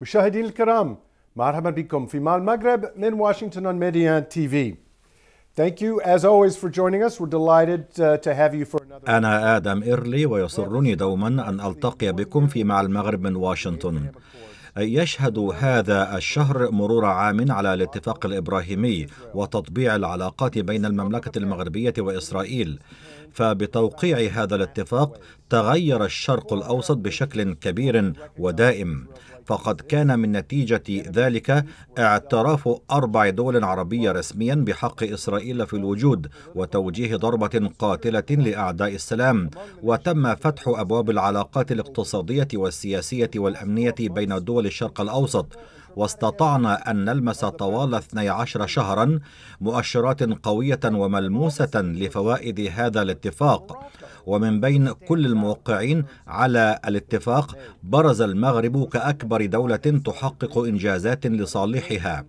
مشاهدينا الكرام مرحبا بكم في مال المغرب من واشنطن on Median TV. Thank you as always for joining us. We're delighted uh, to have you for another أنا آدم إيرلي ويسرني دوما أن ألتقي بكم في مع المغرب من واشنطن. يشهد هذا الشهر مرور عام على الاتفاق الإبراهيمي وتطبيع العلاقات بين المملكة المغربية وإسرائيل فبتوقيع هذا الاتفاق تغير الشرق الأوسط بشكل كبير ودائم فقد كان من نتيجة ذلك اعتراف أربع دول عربية رسميا بحق إسرائيل في الوجود وتوجيه ضربة قاتلة لأعداء السلام وتم فتح أبواب العلاقات الاقتصادية والسياسية والأمنية بين دول الشرق الأوسط واستطعنا أن نلمس طوال 12 شهرا مؤشرات قوية وملموسة لفوائد هذا الاتفاق ومن بين كل الموقعين على الاتفاق برز المغرب كأكبر دولة تحقق إنجازات لصالحها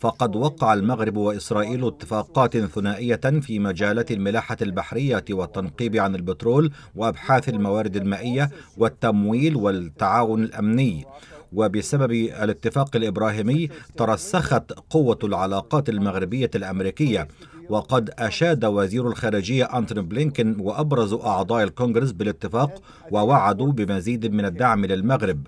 فقد وقع المغرب وإسرائيل اتفاقات ثنائية في مجالات الملاحة البحرية والتنقيب عن البترول وأبحاث الموارد المائية والتمويل والتعاون الأمني وبسبب الاتفاق الإبراهيمي ترسخت قوة العلاقات المغربية الأمريكية وقد أشاد وزير الخارجية أنتوني بلينكن وأبرز أعضاء الكونغرس بالاتفاق ووعدوا بمزيد من الدعم للمغرب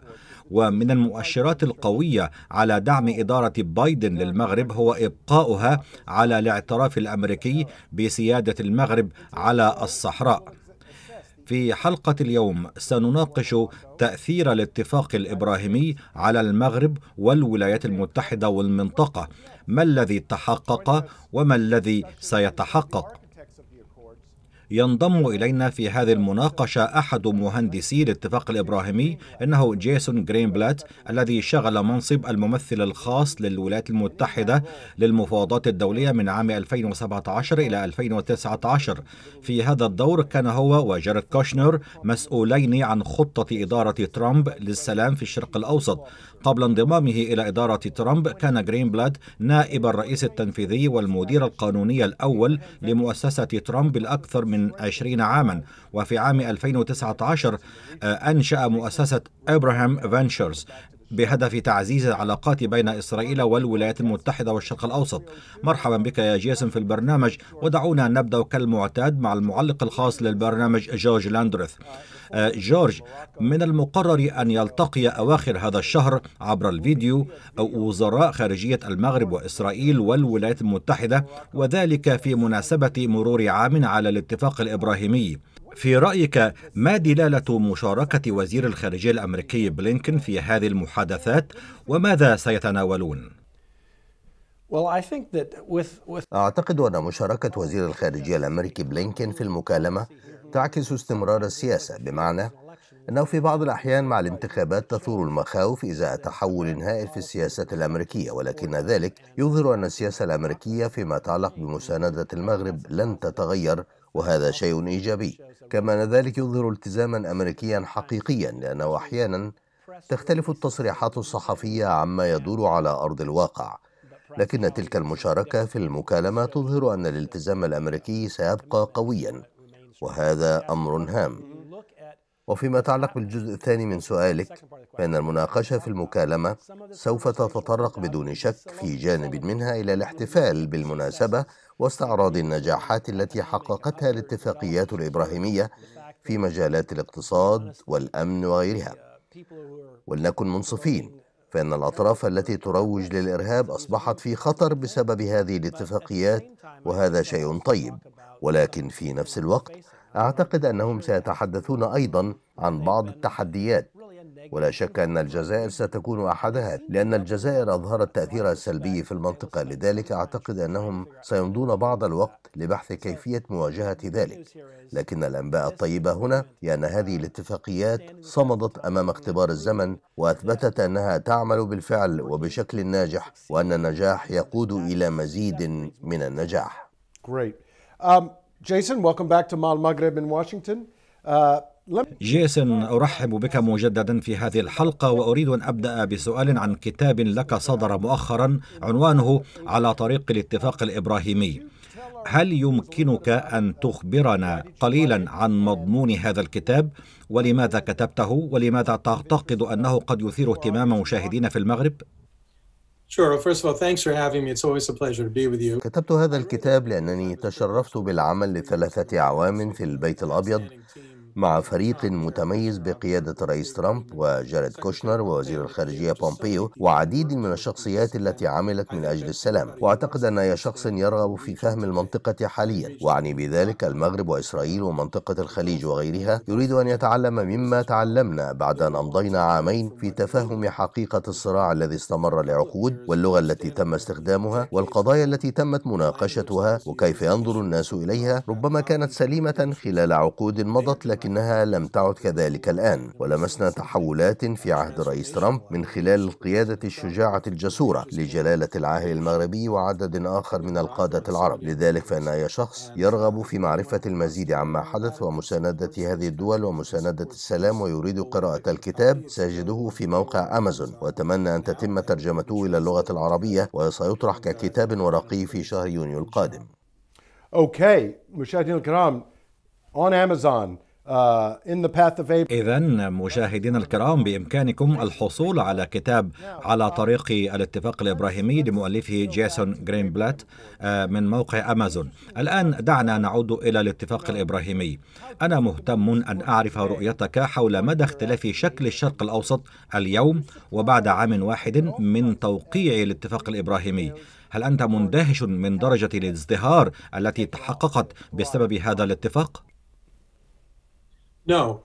ومن المؤشرات القوية على دعم إدارة بايدن للمغرب هو إبقاؤها على الاعتراف الأمريكي بسيادة المغرب على الصحراء في حلقة اليوم سنناقش تأثير الاتفاق الإبراهيمي على المغرب والولايات المتحدة والمنطقة ما الذي تحقق وما الذي سيتحقق ينضم إلينا في هذه المناقشة أحد مهندسي الاتفاق الإبراهيمي إنه جيسون جرينبلات الذي شغل منصب الممثل الخاص للولايات المتحدة للمفاوضات الدولية من عام 2017 إلى 2019 في هذا الدور كان هو وجارد كوشنر مسؤولين عن خطة إدارة ترامب للسلام في الشرق الأوسط قبل انضمامه إلى إدارة ترامب كان جرينبلاد نائب الرئيس التنفيذي والمدير القانوني الأول لمؤسسة ترامب الأكثر من من 20 عاما وفي عام 2019 آه، أنشأ مؤسسة إبراهام فينشرز بهدف تعزيز العلاقات بين إسرائيل والولايات المتحدة والشرق الأوسط مرحبا بك يا جيسون في البرنامج ودعونا نبدأ كالمعتاد مع المعلق الخاص للبرنامج جورج لاندرث آه، جورج من المقرر أن يلتقي أواخر هذا الشهر عبر الفيديو وزراء خارجية المغرب وإسرائيل والولايات المتحدة وذلك في مناسبة مرور عام على الاتفاق الإبراهيمي في رأيك ما دلالة مشاركة وزير الخارجية الأمريكي بلينكن في هذه المحادثات وماذا سيتناولون؟ أعتقد أن مشاركة وزير الخارجية الأمريكي بلينكن في المكالمة تعكس استمرار السياسة بمعنى أنه في بعض الأحيان مع الانتخابات تثور المخاوف إذا تحول هائل في السياسة الأمريكية ولكن ذلك يظهر أن السياسة الأمريكية فيما يتعلق بمساندة المغرب لن تتغير وهذا شيء إيجابي كما أن ذلك يظهر التزاما أمريكيا حقيقيا لأنه أحيانا تختلف التصريحات الصحفية عما يدور على أرض الواقع لكن تلك المشاركة في المكالمة تظهر أن الالتزام الأمريكي سيبقى قويا وهذا أمر هام وفيما يتعلق بالجزء الثاني من سؤالك فإن المناقشة في المكالمة سوف تتطرق بدون شك في جانب منها إلى الاحتفال بالمناسبة واستعراض النجاحات التي حققتها الاتفاقيات الإبراهيمية في مجالات الاقتصاد والأمن وغيرها ولنكن منصفين فإن الأطراف التي تروج للإرهاب أصبحت في خطر بسبب هذه الاتفاقيات وهذا شيء طيب ولكن في نفس الوقت أعتقد أنهم سيتحدثون أيضا عن بعض التحديات ولا شك أن الجزائر ستكون أحدها لأن الجزائر أظهرت تأثيرها السلبي في المنطقة لذلك أعتقد أنهم سيمضون بعض الوقت لبحث كيفية مواجهة ذلك لكن الأنباء الطيبة هنا هي يعني أن هذه الاتفاقيات صمدت أمام اختبار الزمن وأثبتت أنها تعمل بالفعل وبشكل ناجح وأن النجاح يقود إلى مزيد من النجاح Great. Um, Jason, welcome back to Mal Maghreb in Washington. آه، جيسون أرحب بك مجددا في هذه الحلقة وأريد أن أبدأ بسؤال عن كتاب لك صدر مؤخرا عنوانه على طريق الاتفاق الإبراهيمي هل يمكنك أن تخبرنا قليلا عن مضمون هذا الكتاب ولماذا كتبته ولماذا تعتقد أنه قد يثير اهتمام مشاهدين في المغرب؟ كتبت هذا الكتاب لأنني تشرفت بالعمل لثلاثة أعوام في البيت الأبيض مع فريق متميز بقيادة رئيس ترامب وجاريد كوشنر ووزير الخارجية بومبيو وعديد من الشخصيات التي عملت من أجل السلام وأعتقد أن أي شخص يرغب في فهم المنطقة حاليا وأعني بذلك المغرب وإسرائيل ومنطقة الخليج وغيرها يريد أن يتعلم مما تعلمنا بعد أن أمضينا عامين في تفهم حقيقة الصراع الذي استمر لعقود واللغة التي تم استخدامها والقضايا التي تمت مناقشتها وكيف ينظر الناس إليها ربما كانت سليمة خلال عقود مضت لكن ولكنها لم تعد كذلك الآن ولمسنا تحولات في عهد رئيس ترامب من خلال القيادة الشجاعة الجسورة لجلالة العاهل المغربي وعدد آخر من القادة العرب لذلك فإن أي شخص يرغب في معرفة المزيد عما حدث ومساندة هذه الدول ومساندة السلام ويريد قراءة الكتاب سيجده في موقع أمازون وأتمنى أن تتم ترجمته إلى اللغة العربية وسيطرح ككتاب ورقي في شهر يونيو القادم. أوكي مشاهدينا الكرام, on Amazon, آه، إذا مشاهدينا الكرام بإمكانكم الحصول على كتاب على طريق الاتفاق الإبراهيمي لمؤلفه جيسون جرينبلات آه، من موقع أمازون الآن دعنا نعود إلى الاتفاق الإبراهيمي أنا مهتم أن أعرف رؤيتك حول مدى اختلاف شكل الشرق الأوسط اليوم وبعد عام واحد من توقيع الاتفاق الإبراهيمي هل أنت مندهش من درجة الازدهار التي تحققت بسبب هذا الاتفاق؟ Uh,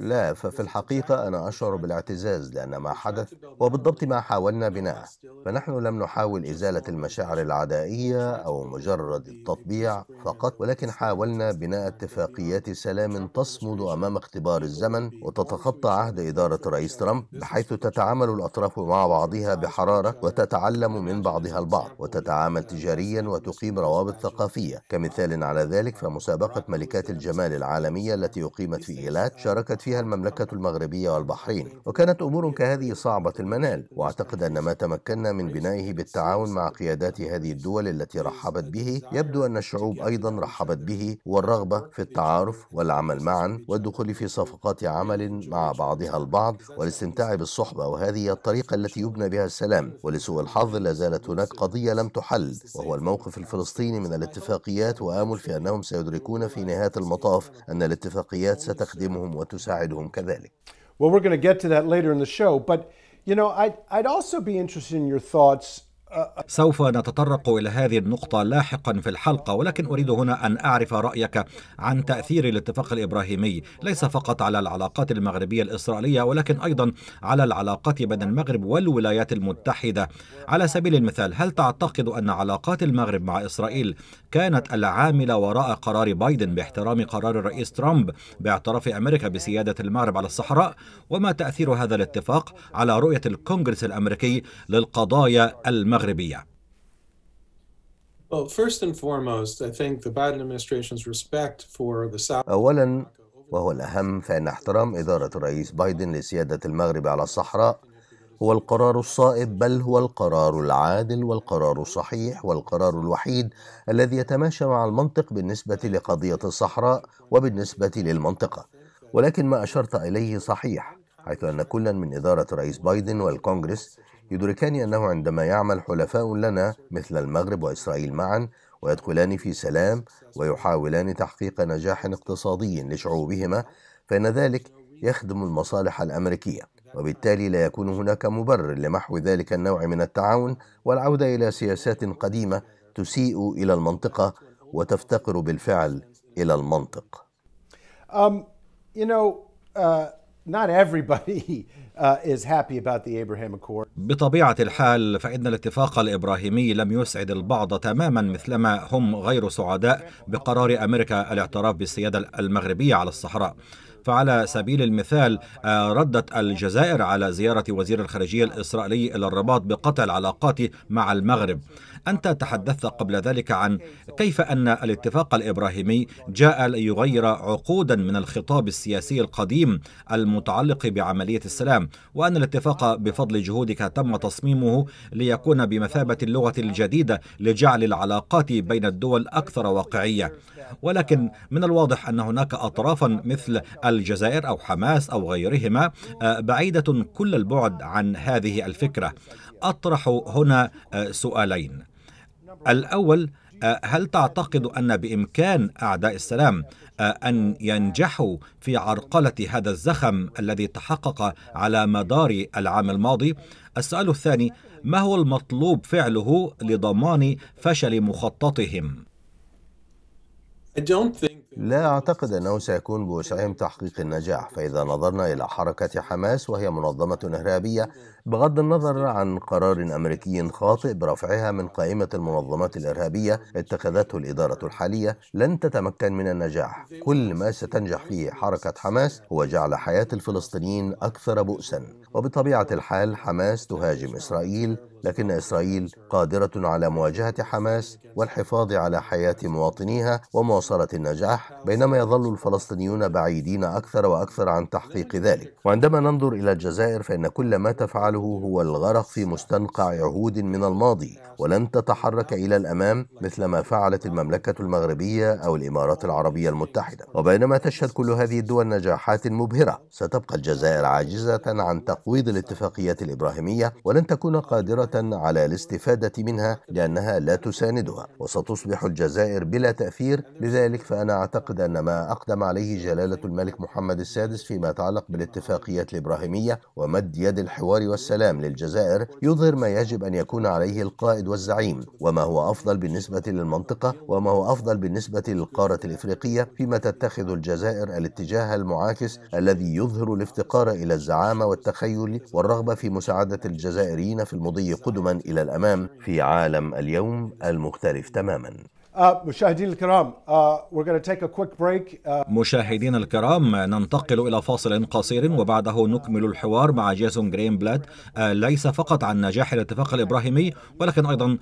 لا ففي الحقيقة أنا أشعر بالاعتزاز لأن ما حدث وبالضبط ما حاولنا بناءه فنحن لم نحاول إزالة المشاعر العدائية أو مجرد التطبيع فقط ولكن حاولنا بناء اتفاقيات سلام تصمد أمام اختبار الزمن وتتخطى عهد إدارة الرئيس ترامب بحيث تتعامل الأطراف مع بعضها بحرارة وتتعلم من بعضها البعض وتتعامل تجاريا وتقيم روابط ثقافية كمثال على ذلك فمسابقة ملكات الجمال الأعمال العالمية التي أقيمت في إيلات شاركت فيها المملكة المغربية والبحرين وكانت أمور كهذه صعبة المنال وأعتقد أن ما تمكنا من بنائه بالتعاون مع قيادات هذه الدول التي رحبت به يبدو أن الشعوب أيضا رحبت به والرغبة في التعارف والعمل معا والدخول في صفقات عمل مع بعضها البعض والاستمتاع بالصحبة وهذه هي الطريقة التي يبنى بها السلام ولسوء الحظ لا زالت هناك قضية لم تحل وهو الموقف الفلسطيني من الاتفاقيات وآمل في أنهم سيدركون في نهاية المطاف أن الاتفاقيات ستخدمهم وتساعدهم كذلك. Well, we're going to get to that later in the show, but you know, I'd, I'd also be interested in your thoughts سوف نتطرق إلى هذه النقطة لاحقا في الحلقة ولكن أريد هنا أن أعرف رأيك عن تأثير الاتفاق الإبراهيمي ليس فقط على العلاقات المغربية الإسرائيلية ولكن أيضا على العلاقات بين المغرب والولايات المتحدة على سبيل المثال هل تعتقد أن علاقات المغرب مع إسرائيل كانت العاملة وراء قرار بايدن باحترام قرار الرئيس ترامب باعتراف أمريكا بسيادة المغرب على الصحراء وما تأثير هذا الاتفاق على رؤية الكونغرس الأمريكي للقضايا المغربية المغربية؟ أولا وهو الأهم فإن احترام إدارة الرئيس بايدن لسيادة المغرب على الصحراء هو القرار الصائب بل هو القرار العادل والقرار الصحيح والقرار الوحيد الذي يتماشى مع المنطق بالنسبة لقضية الصحراء وبالنسبة للمنطقة ولكن ما أشرت إليه صحيح حيث أن كلا من إدارة رئيس بايدن والكونغرس يدركان أنه عندما يعمل حلفاء لنا مثل المغرب وإسرائيل معا ويدخلان في سلام ويحاولان تحقيق نجاح اقتصادي لشعوبهما فإن ذلك يخدم المصالح الأمريكية وبالتالي لا يكون هناك مبرر لمحو ذلك النوع من التعاون والعودة إلى سياسات قديمة تسيء إلى المنطقة وتفتقر بالفعل إلى المنطق. Um, you know, uh... not everybody uh, is happy about the Abraham Accord. بطبيعة الحال فإن الاتفاق الإبراهيمي لم يسعد البعض تماما مثلما هم غير سعداء بقرار أمريكا الاعتراف بالسيادة المغربية على الصحراء فعلى سبيل المثال آه، ردت الجزائر على زيارة وزير الخارجية الإسرائيلي إلى الرباط بقطع العلاقات مع المغرب أنت تحدثت قبل ذلك عن كيف أن الاتفاق الإبراهيمي جاء ليغير عقودا من الخطاب السياسي القديم المتعلق بعملية السلام وأن الاتفاق بفضل جهودك تم تصميمه ليكون بمثابة اللغة الجديدة لجعل العلاقات بين الدول أكثر واقعية ولكن من الواضح أن هناك أطرافا مثل الجزائر أو حماس أو غيرهما آه، بعيدة كل البعد عن هذه الفكرة أطرح هنا آه، سؤالين الأول آه، هل تعتقد أن بإمكان أعداء السلام أن ينجحوا في عرقلة هذا الزخم الذي تحقق على مدار العام الماضي؟ السؤال الثاني ما هو المطلوب فعله لضمان فشل مخططهم؟ I don't think لا أعتقد أنه سيكون بوسعهم تحقيق النجاح فإذا نظرنا إلى حركة حماس وهي منظمة إرهابية بغض النظر عن قرار أمريكي خاطئ برفعها من قائمة المنظمات الإرهابية اتخذته الإدارة الحالية لن تتمكن من النجاح كل ما ستنجح فيه حركة حماس هو جعل حياة الفلسطينيين أكثر بؤسا وبطبيعة الحال حماس تهاجم إسرائيل لكن إسرائيل قادرة على مواجهة حماس والحفاظ على حياة مواطنيها ومواصلة النجاح بينما يظل الفلسطينيون بعيدين أكثر وأكثر عن تحقيق ذلك وعندما ننظر إلى الجزائر فإن كل ما تفعل تفعله هو الغرق في مستنقع عهود من الماضي ولن تتحرك إلى الأمام مثل ما فعلت المملكة المغربية أو الإمارات العربية المتحدة وبينما تشهد كل هذه الدول نجاحات مبهرة ستبقى الجزائر عاجزة عن تقويض الاتفاقيات الإبراهيمية ولن تكون قادرة على الاستفادة منها لأنها لا تساندها وستصبح الجزائر بلا تأثير لذلك فأنا أعتقد أن ما أقدم عليه جلالة الملك محمد السادس فيما يتعلق بالاتفاقيات الإبراهيمية ومد يد الحوار والسلام للجزائر يظهر ما يجب أن يكون عليه القائد والزعيم وما هو أفضل بالنسبة للمنطقة وما هو أفضل بالنسبة للقارة الإفريقية فيما تتخذ الجزائر الاتجاه المعاكس الذي يظهر الافتقار إلى الزعامة والتخيل والرغبة في مساعدة الجزائريين في المضي قدما إلى الأمام في عالم اليوم المختلف تماما Uh, مشاهدينا الكرام uh, uh, مشاهدين الكرام ننتقل إلى فاصل قصير وبعده نكمل الحوار مع جيسون جرين بلاد ليس فقط عن نجاح الاتفاق الإبراهيمي ولكن أيضا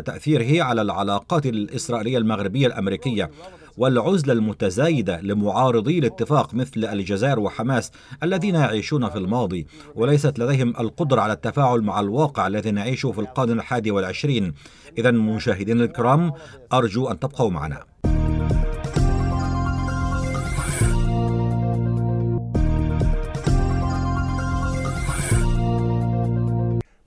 تأثيره على العلاقات الإسرائيلية المغربية الأمريكية والعزلة المتزايدة لمعارضي الاتفاق مثل الجزائر وحماس الذين يعيشون في الماضي وليست لديهم القدرة على التفاعل مع الواقع الذي نعيشه في القرن الحادي والعشرين إذا مشاهدينا الكرام أرجو أن تبقوا معنا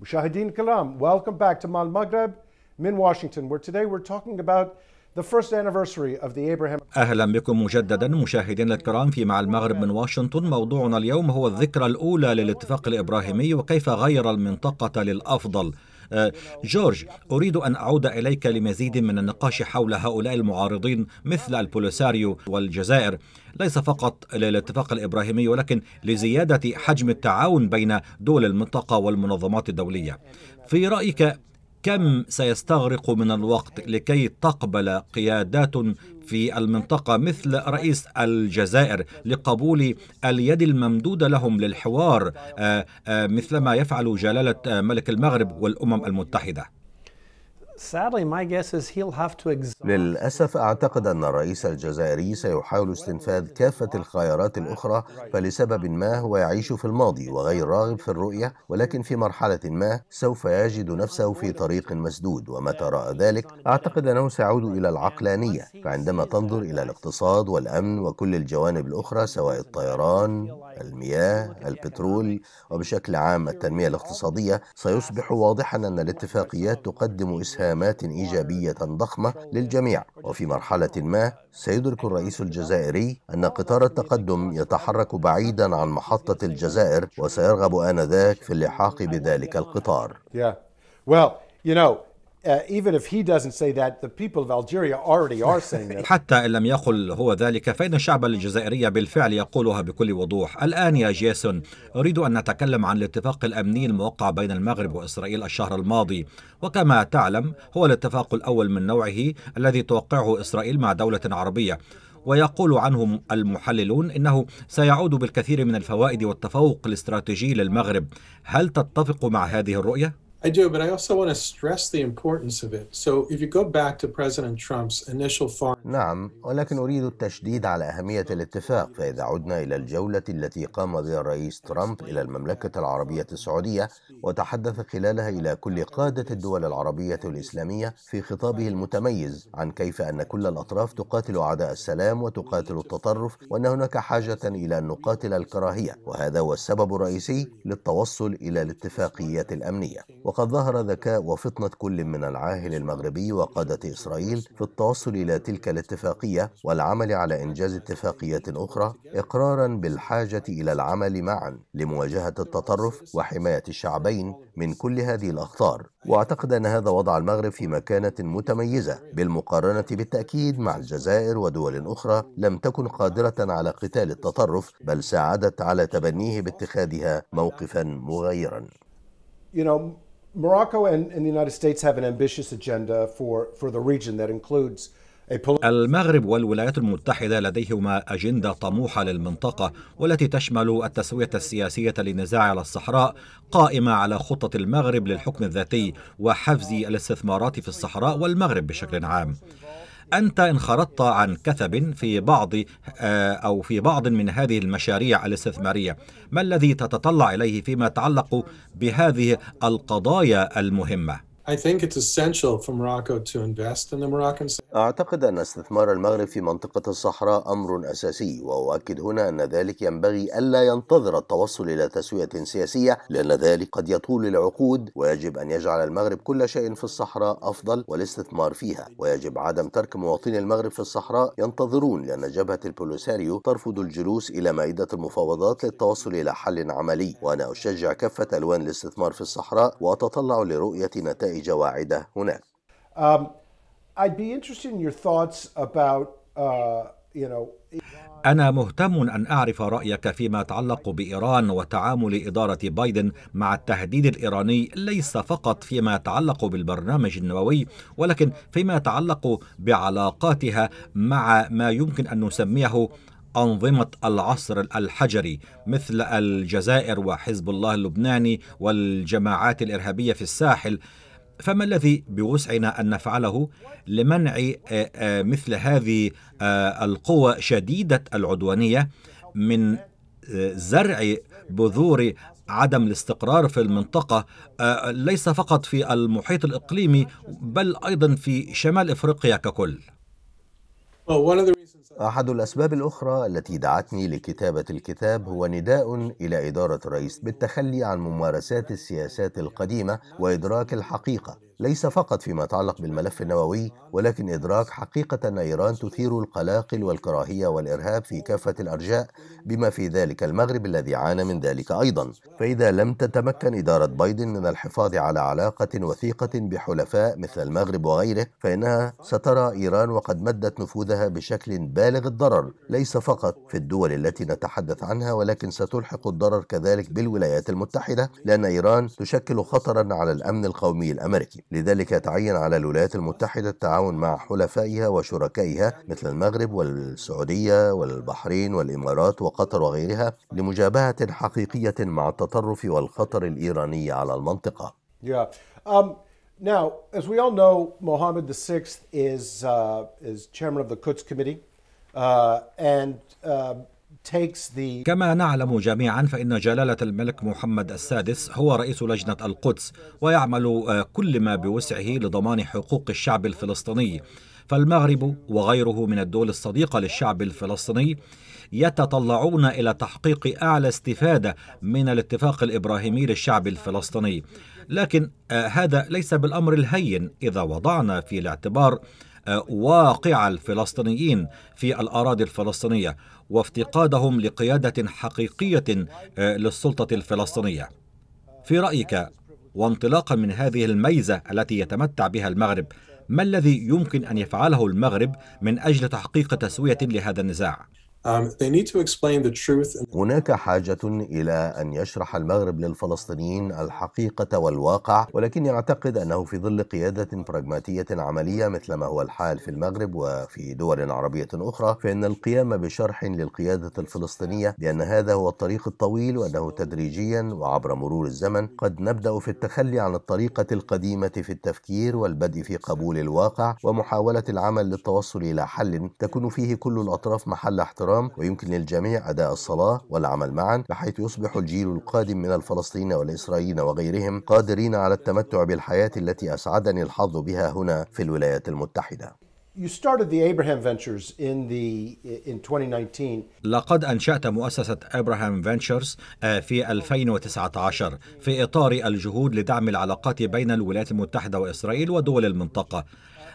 Mujahideen Kalam, welcome back to Mal Maghreb من واشنطن where today we're talking about the first anniversary of the Abraham أهلا بكم مجددا مشاهدينا الكرام في مع المغرب من واشنطن موضوعنا اليوم هو الذكرى الأولى للاتفاق الإبراهيمي وكيف غير المنطقة للأفضل آه، جورج أريد أن أعود إليك لمزيد من النقاش حول هؤلاء المعارضين مثل البوليساريو والجزائر ليس فقط للاتفاق الإبراهيمي ولكن لزيادة حجم التعاون بين دول المنطقة والمنظمات الدولية في رأيك كم سيستغرق من الوقت لكي تقبل قيادات في المنطقة مثل رئيس الجزائر لقبول اليد الممدودة لهم للحوار آه، آه، مثلما يفعل جلالة ملك المغرب والأمم المتحدة للأسف أعتقد أن الرئيس الجزائري سيحاول استنفاذ كافة الخيارات الأخرى فلسبب ما هو يعيش في الماضي وغير راغب في الرؤية ولكن في مرحلة ما سوف يجد نفسه في طريق مسدود ومتى رأى ذلك أعتقد أنه سيعود إلى العقلانية فعندما تنظر إلى الاقتصاد والأمن وكل الجوانب الأخرى سواء الطيران المياه البترول وبشكل عام التنمية الاقتصادية سيصبح واضحا أن الاتفاقيات تقدم إسهام خامات إيجابية ضخمة للجميع وفي مرحلة ما سيدرك الرئيس الجزائري أن قطار التقدم يتحرك بعيدا عن محطة الجزائر وسيرغب آنذاك في اللحاق بذلك القطار yeah. well, you know, حتى إن لم يقل هو ذلك فإن الشعب الجزائري بالفعل يقولها بكل وضوح الآن يا جيسون أريد أن نتكلم عن الاتفاق الأمني الموقع بين المغرب وإسرائيل الشهر الماضي وكما تعلم هو الاتفاق الأول من نوعه الذي توقعه إسرائيل مع دولة عربية ويقول عنه المحللون انه سيعود بالكثير من الفوائد والتفوق الاستراتيجي للمغرب هل تتفق مع هذه الرؤيه I do, but I also want to stress the importance of it. So if you go back to President Trump's initial foreign نعم، ولكن أريد التشديد على أهمية الاتفاق، فإذا عدنا إلى الجولة التي قام بها الرئيس ترامب إلى المملكة العربية السعودية، وتحدث خلالها إلى كل قادة الدول العربية الإسلامية في خطابه المتميز عن كيف أن كل الأطراف تقاتل أعداء السلام وتقاتل التطرف، وأن هناك حاجة إلى أن نقاتل الكراهية، وهذا هو السبب الرئيسي للتوصل إلى الاتفاقيات الأمنية. وقد ظهر ذكاء وفطنة كل من العاهل المغربي وقادة إسرائيل في التوصل إلى تلك الاتفاقية والعمل على إنجاز اتفاقيات أخرى إقرارا بالحاجة إلى العمل معا لمواجهة التطرف وحماية الشعبين من كل هذه الأخطار وأعتقد أن هذا وضع المغرب في مكانة متميزة بالمقارنة بالتأكيد مع الجزائر ودول أخرى لم تكن قادرة على قتال التطرف بل ساعدت على تبنيه باتخاذها موقفا مغيرا. You know, Morocco and, and the United States have an ambitious agenda for, for the region that includes المغرب والولايات المتحدة لديهما أجندة طموحة للمنطقة والتي تشمل التسوية السياسية للنزاع على الصحراء قائمة على خطة المغرب للحكم الذاتي وحفز الاستثمارات في الصحراء والمغرب بشكل عام أنت انخرطت عن كثب في بعض آه، أو في بعض من هذه المشاريع الاستثمارية ما الذي تتطلع إليه فيما يتعلق بهذه القضايا المهمة أعتقد أن استثمار المغرب في منطقة الصحراء أمر أساسي وأؤكد هنا أن ذلك ينبغي ألا ينتظر التوصل إلى تسوية سياسية لأن ذلك قد يطول العقود ويجب أن يجعل المغرب كل شيء في الصحراء أفضل والاستثمار فيها ويجب عدم ترك مواطني المغرب في الصحراء ينتظرون لأن جبهة البوليساريو ترفض الجلوس إلى مائدة المفاوضات للتوصل إلى حل عملي وأنا أشجع كافة ألوان الاستثمار في الصحراء وأتطلع لرؤية نتائج نتائج واعدة هناك. Um, I'd be interested in your thoughts about uh, you know أنا مهتم أن أعرف رأيك فيما يتعلق بإيران وتعامل إدارة بايدن مع التهديد الإيراني ليس فقط فيما يتعلق بالبرنامج النووي ولكن فيما يتعلق بعلاقاتها مع ما يمكن أن نسميه أنظمة العصر الحجري مثل الجزائر وحزب الله اللبناني والجماعات الإرهابية في الساحل فما الذي بوسعنا ان نفعله لمنع آه، آه، مثل هذه آه، القوى شديده العدوانيه من زرع بذور عدم الاستقرار في المنطقة ليس فقط في المحيط الإقليمي بل أيضا في شمال إفريقيا ككل أحد الأسباب الأخرى التي دعتني لكتابة الكتاب هو نداء إلى إدارة الرئيس بالتخلي عن ممارسات السياسات القديمة وإدراك الحقيقة ليس فقط فيما يتعلق بالملف النووي ولكن إدراك حقيقة أن إيران تثير القلاقل والكراهية والإرهاب في كافة الأرجاء بما في ذلك المغرب الذي عانى من ذلك أيضا فإذا لم تتمكن إدارة بايدن من الحفاظ على علاقة وثيقة بحلفاء مثل المغرب وغيره فإنها سترى إيران وقد مدت نفوذها بشكل بالغ الضرر ليس فقط في الدول التي نتحدث عنها ولكن ستلحق الضرر كذلك بالولايات المتحدة لأن إيران تشكل خطرا على الأمن القومي الأمريكي لذلك يتعين على الولايات المتحدة التعاون مع حلفائها وشركائها مثل المغرب والسعودية والبحرين والإمارات وقطر وغيرها لمجابهة حقيقية مع التطرف والخطر الإيراني على المنطقة. Yeah. Um... Now, as we all know, Mohammed VI is, uh, is chairman of the Quds Committee, uh, and uh, كما نعلم جميعا فإن جلالة الملك محمد السادس هو رئيس لجنة القدس ويعمل آه، كل ما بوسعه لضمان حقوق الشعب الفلسطيني فالمغرب وغيره من الدول الصديقة للشعب الفلسطيني يتطلعون إلى تحقيق أعلى استفادة من الاتفاق الإبراهيمي للشعب الفلسطيني لكن آه، هذا ليس بالأمر الهين إذا وضعنا في الاعتبار آه، واقع الفلسطينيين في الأراضي الفلسطينية وافتقادهم لقيادة حقيقية آه، للسلطة الفلسطينية في رأيك وانطلاقا من هذه الميزة التي يتمتع بها المغرب ما الذي يمكن أن يفعله المغرب من أجل تحقيق تسوية لهذا النزاع؟ Um, هناك حاجة إلى أن يشرح المغرب للفلسطينيين الحقيقة والواقع ولكني أعتقد أنه في ظل قيادة براغماتية عملية مثل ما هو الحال في المغرب وفي دول عربية أخرى فإن القيام بشرح للقيادة الفلسطينية بأن هذا هو الطريق الطويل وأنه تدريجيا وعبر مرور الزمن قد نبدأ في التخلي عن الطريقة القديمة في التفكير والبدء في قبول الواقع ومحاولة العمل للتوصل إلى حل تكون فيه كل الأطراف محل احترام الحرام ويمكن للجميع أداء الصلاة والعمل معا بحيث يصبح الجيل القادم من الفلسطينيين والإسرائيليين وغيرهم قادرين على التمتع بالحياة التي أسعدني الحظ بها هنا في الولايات المتحدة You started the Abraham Ventures in the in 2019. لقد أنشأت مؤسسة أبراهام Ventures آه، في 2019 في إطار الجهود لدعم العلاقات بين الولايات المتحدة وإسرائيل ودول المنطقة.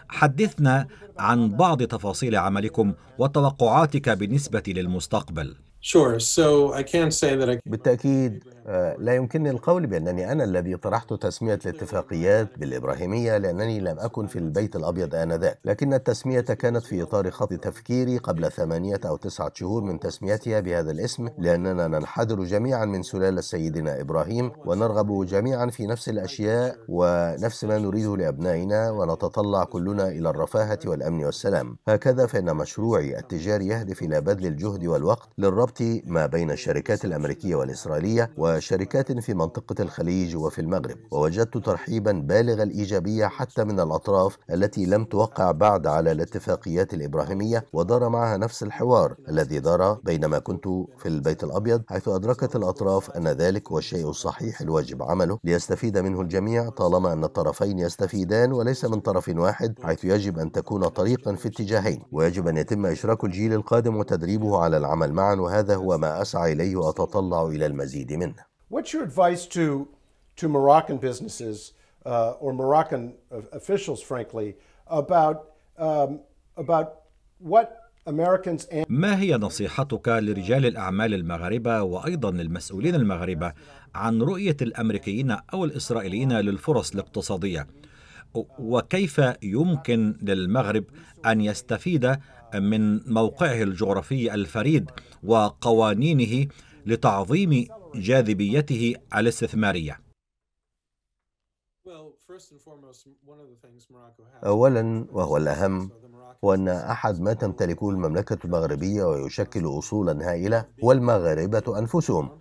حدثنا عن بعض تفاصيل عملكم وتوقعاتك بالنسبة للمستقبل. Sure. So I say that بالتأكيد آه، لا يمكنني القول بأنني أنا الذي طرحت تسمية الاتفاقيات بالإبراهيمية لأنني لم أكن في البيت الأبيض آنذاك لكن التسمية كانت في إطار خط تفكيري قبل ثمانية أو تسعة شهور من تسميتها بهذا الاسم لأننا ننحدر جميعا من سلالة سيدنا إبراهيم ونرغب جميعا في نفس الأشياء ونفس ما نريده لأبنائنا ونتطلع كلنا إلى الرفاهة والأمن والسلام هكذا فإن مشروعي التجاري يهدف إلى بذل الجهد والوقت للربط ما بين الشركات الأمريكية والإسرائيلية و شركات في منطقة الخليج وفي المغرب ووجدت ترحيبا بالغ الإيجابية حتى من الأطراف التي لم توقع بعد على الاتفاقيات الإبراهيمية ودار معها نفس الحوار الذي دار بينما كنت في البيت الأبيض حيث أدركت الأطراف أن ذلك هو الشيء الصحيح الواجب عمله ليستفيد منه الجميع طالما أن الطرفين يستفيدان وليس من طرف واحد حيث يجب أن تكون طريقا في اتجاهين ويجب أن يتم إشراك الجيل القادم وتدريبه على العمل معا وهذا هو ما أسعى إليه وأتطلع إلى المزيد منه What's your advice to to Moroccan businesses uh, or Moroccan officials, frankly, about um, about what Americans and ما هي نصيحتك لرجال الأعمال المغاربة وأيضا للمسؤولين المغاربة عن رؤية الأمريكيين أو الإسرائيليين للفرص الاقتصادية وكيف يمكن للمغرب أن يستفيد من موقعه الجغرافي الفريد وقوانينه لتعظيم جاذبيته الاستثماريه اولا وهو الاهم هو ان احد ما تمتلكه المملكه المغربيه ويشكل اصولا هائله هو المغاربه انفسهم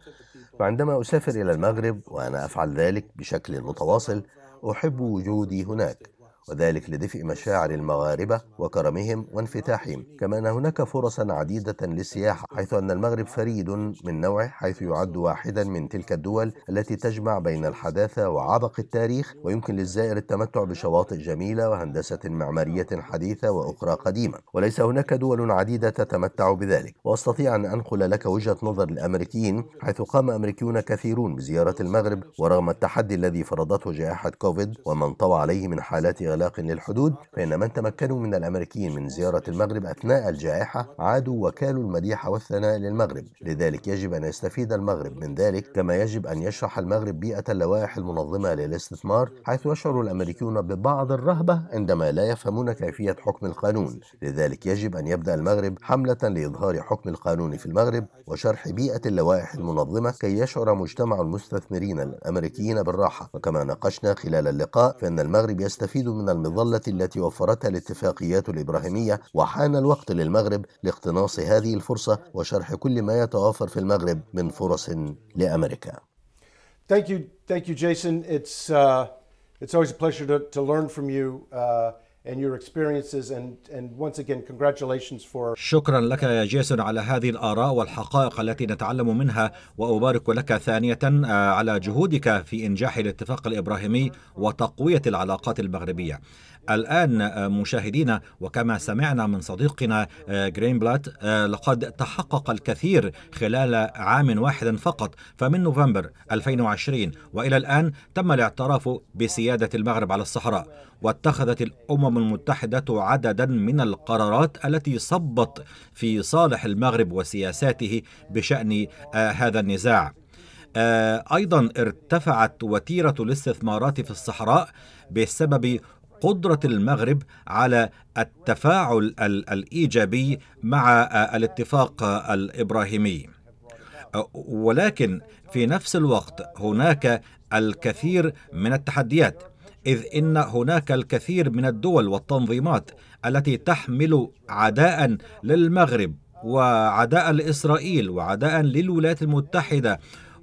وعندما اسافر الى المغرب وانا افعل ذلك بشكل متواصل احب وجودي هناك وذلك لدفء مشاعر المغاربة وكرمهم وانفتاحهم كما أن هناك فرصا عديدة للسياحة حيث أن المغرب فريد من نوعه حيث يعد واحدا من تلك الدول التي تجمع بين الحداثة وعبق التاريخ ويمكن للزائر التمتع بشواطئ جميلة وهندسة معمارية حديثة وأخرى قديمة وليس هناك دول عديدة تتمتع بذلك وأستطيع أن أنقل لك وجهة نظر الأمريكيين حيث قام أمريكيون كثيرون بزيارة المغرب ورغم التحدي الذي فرضته جائحة كوفيد وما انطوى عليه من حالات غلاء إغلاق للحدود فإن من تمكنوا من الأمريكيين من زيارة المغرب أثناء الجائحة عادوا وكالوا المديحة والثناء للمغرب لذلك يجب أن يستفيد المغرب من ذلك كما يجب أن يشرح المغرب بيئة اللوائح المنظمة للاستثمار حيث يشعر الأمريكيون ببعض الرهبة عندما لا يفهمون كيفية حكم القانون لذلك يجب أن يبدأ المغرب حملة لإظهار حكم القانون في المغرب وشرح بيئة اللوائح المنظمة كي يشعر مجتمع المستثمرين الأمريكيين بالراحة وكما ناقشنا خلال اللقاء فإن المغرب يستفيد من من المظلة التي وفرتها الاتفاقيات الإبراهيمية وحان الوقت للمغرب لاقتناص هذه الفرصة وشرح كل ما يتوافر في المغرب من فرص لأمريكا. Thank you, thank you, Jason. It's uh, it's always a pleasure to, to learn from you. Uh, شكرا لك يا جيسون على هذه الآراء والحقائق التي نتعلم منها وأبارك لك ثانية آه، على جهودك في إنجاح الاتفاق الإبراهيمي وتقوية العلاقات المغربية الآن آه، مشاهدينا وكما سمعنا من صديقنا آه، جرينبلات آه، لقد تحقق الكثير خلال عام واحد فقط فمن نوفمبر 2020 وإلى الآن تم الاعتراف بسيادة المغرب على الصحراء واتخذت الأمم المتحدة عددا من القرارات التي صبت في صالح المغرب وسياساته بشأن هذا النزاع ايضا ارتفعت وتيره الاستثمارات في الصحراء بسبب قدرة المغرب على التفاعل الإيجابي مع آه، الاتفاق الإبراهيمي ولكن في نفس الوقت هناك الكثير من التحديات إذ إن هناك الكثير من الدول والتنظيمات التي تحمل عداء للمغرب وعداء لإسرائيل وعداء للولايات المتحدة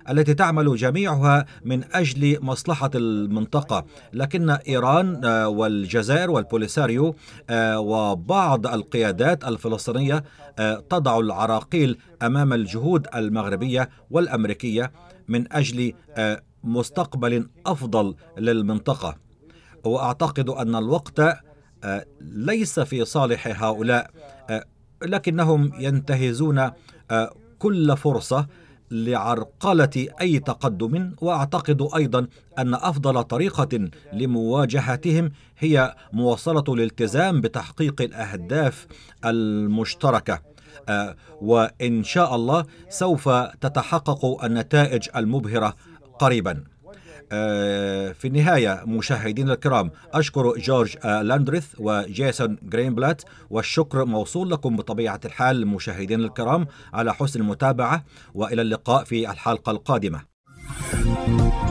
التي تعمل جميعها من أجل مصلحة المنطقة لكن إيران آه، والجزائر والبوليساريو آه، وبعض القيادات الفلسطينية آه، تضع العراقيل أمام الجهود المغربية والأمريكية من أجل مستقبل أفضل للمنطقة وأعتقد أن الوقت ليس في صالح هؤلاء لكنهم ينتهزون كل فرصه لعرقله اي تقدم واعتقد ايضا ان افضل طريقه لمواجهتهم هي مواصله الالتزام بتحقيق الاهداف المشتركه آه، وان شاء الله سوف تتحقق النتائج المبهره قريبا آه، في النهاية مشاهدين الكرام أشكر جورج آه، لاندريث وجيسون جرينبلات والشكر موصول لكم بطبيعة الحال مشاهدين الكرام على حسن المتابعة وإلى اللقاء في الحلقة القادمة